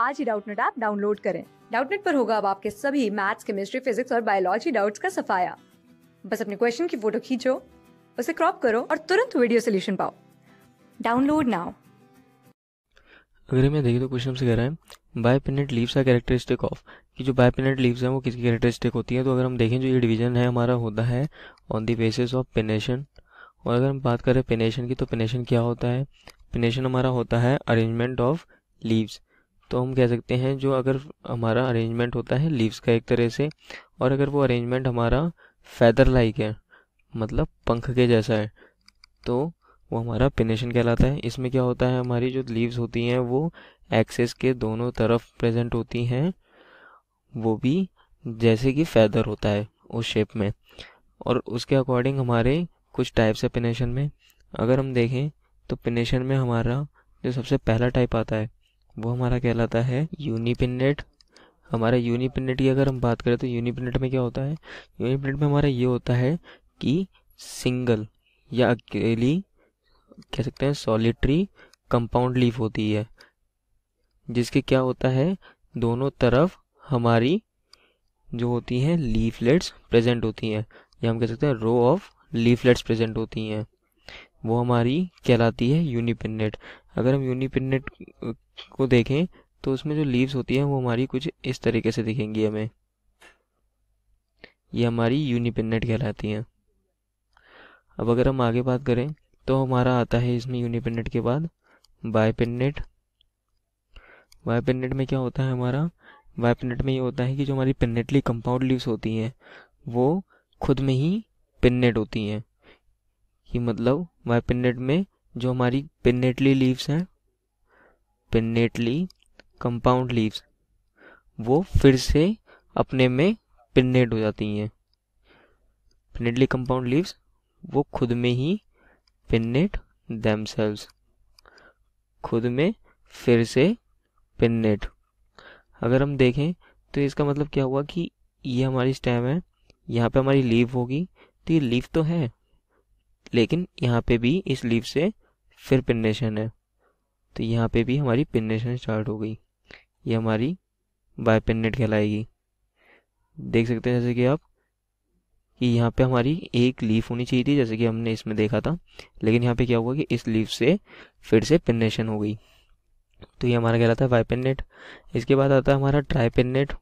आज ही Doubtnut app download करें डाउटनेट पर होगा अब आपके सभी मैथ्स केमिस्ट्री फिजिक्स और बायोलॉजी डाउट्स का सफाया बस अपने क्वेश्चन की फोटो खींचो उसे क्रॉप करो और तुरंत वीडियो सोल्यूशन पाओ डाउनलोड नाउ अगर मैं देखिए तो क्वेश्चन से कह रहा है बायपिनेट लीव्स का कैरेक्टरिस्टिक ऑफ कि जो बायपिनेट लीव्स हैं वो किसकी कैरेक्टरिस्टिक होती है तो अगर हम देखें जो ये डिवीजन है हमारा होता है on the basis of pinnation और अगर हम बात करें पिनेशन की तो पिनेशन क्या होता है पिनेशन हमारा होता है अरेंजमेंट ऑफ लीव्स तो हम कह सकते हैं जो अगर हमारा अरेंजमेंट होता है लीव्स का एक तरह से और अगर वो अरेंजमेंट हमारा फैदर लाइक है मतलब पंख के जैसा है तो वो हमारा पिनेशन कहलाता है इसमें क्या होता है हमारी जो लीव्स होती हैं वो एक्सेस के दोनों तरफ प्रेजेंट होती हैं वो भी जैसे कि फैदर होता है उस शेप में और उसके अकॉर्डिंग हमारे कुछ टाइप्स है पिनेशन में अगर हम देखें तो पिनेशन में हमारा जो सबसे पहला टाइप आता है वो हमारा कहलाता है यूनिपिनेट हमारे यूनिपिनेट की अगर हम बात करें तो यूनिपिनेट में क्या होता है यूनिपिनेट में हमारा ये होता है कि सिंगल या अकेली कह सकते हैं सॉलिटरी कंपाउंड लीफ होती है जिसके क्या होता है दोनों तरफ हमारी जो होती हैं लीफलेट्स प्रेजेंट होती हैं या हम कह सकते हैं रो ऑफ लीफलेट्स प्रेजेंट होती हैं वो हमारी कहलाती है यूनिपिनेट अगर हम यूनिपिनेट को देखें तो उसमें जो लीव्स होती हैं वो हमारी कुछ इस तरीके से दिखेंगी हमें ये हमारी यूनिपिनेट कहलाती हैं अब अगर हम आगे बात करें तो हमारा आता है इसमें यूनिपिनेट के बाद बायपिनेट वाइपिनेट में क्या होता है हमारा वाइपिनेट में ये होता है कि जो हमारी पिनेटली कंपाउंड लीव्स होती हैं वो खुद में ही पिनेट होती हैं कि मतलब वाइपिनेट में जो हमारी पिन्नेटली लीव्स हैं पिन्नेटली कंपाउंड लीव्स वो फिर से अपने में पिन्नेट हो जाती हैं पिन्नेटली कंपाउंड लीव्स वो खुद में ही पिन्नेट देमसेल्व्स खुद में फिर से पिन्नेट अगर हम देखें तो इसका मतलब क्या हुआ कि ये हमारी स्टेम है यहाँ पे हमारी लीव होगी तो ये लीव तो है लेकिन यहाँ पे भी इस लीव से फिर पिनेशन है तो यहाँ पे भी हमारी पिनेशन स्टार्ट हो गई ये हमारी बाय पिन्नेट कहलाएगी देख सकते हैं जैसे कि आप कि यहाँ पे हमारी एक लीफ होनी चाहिए थी जैसे कि हमने इसमें देखा था लेकिन यहाँ पे क्या हुआ कि इस लीफ से फिर से पिनेशन हो गई तो ये हमारा कहलाता है वाइपेनेट इसके बाद आता है हमारा ट्राइपेनेट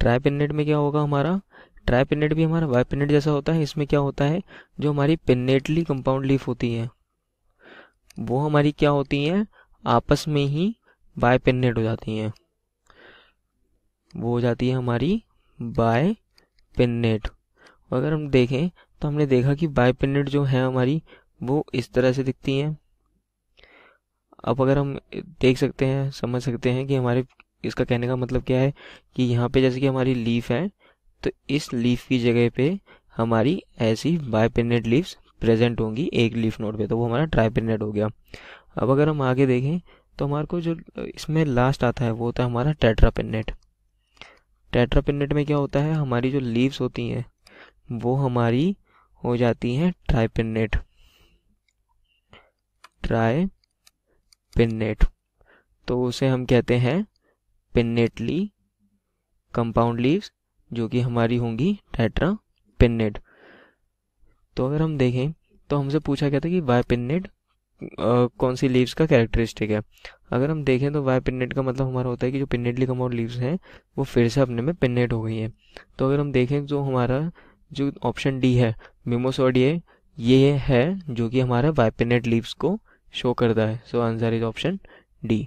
ट्राइपेनेट में क्या होगा हमारा ट्राईपिनेट भी हमारा वाइपिनेट जैसा होता है इसमें क्या होता है जो हमारी पिनेटली कंपाउंड लीफ होती है वो हमारी क्या होती है आपस में ही बायपिनेट हो जाती हैं वो हो जाती है हमारी बाय पिनेट अगर हम देखें तो हमने देखा कि बायपिनेट जो है हमारी वो इस तरह से दिखती हैं अब अगर हम देख सकते हैं समझ सकते हैं कि हमारे इसका कहने का मतलब क्या है कि यहाँ पे जैसे कि हमारी लीफ है तो इस लीफ की जगह पे हमारी ऐसी बाइपेनेट लीव्स प्रेजेंट होंगी एक लीफ नोड पे तो वो हमारा ट्राइपेनेट हो गया अब अगर हम आगे देखें तो हमारे को जो इसमें लास्ट आता है वो होता है हमारा टेट्रापेनेट टेट्रापेनेट में क्या होता है हमारी जो लीव्स होती हैं वो हमारी हो जाती हैं ट्राइपेनेट ट्राई पिन्नेट तो उसे हम कहते हैं पिनेटली कंपाउंड लीव्स जो कि हमारी होंगी टेट्रा पिनेड तो अगर हम देखें तो हमसे पूछा गया था कि वाई पिनेड कौन सी लीव्स का कैरेक्टरिस्टिक है अगर हम देखें तो वाई पिनेड का मतलब हमारा होता है कि जो कम और लीव्स हैं वो फिर से अपने में पिनेड हो गई हैं तो अगर हम देखें जो हमारा जो ऑप्शन डी है मेमोसोडी ये ये है जो कि हमारा वाइपिनेट लीव्स को शो करता है so answer is option D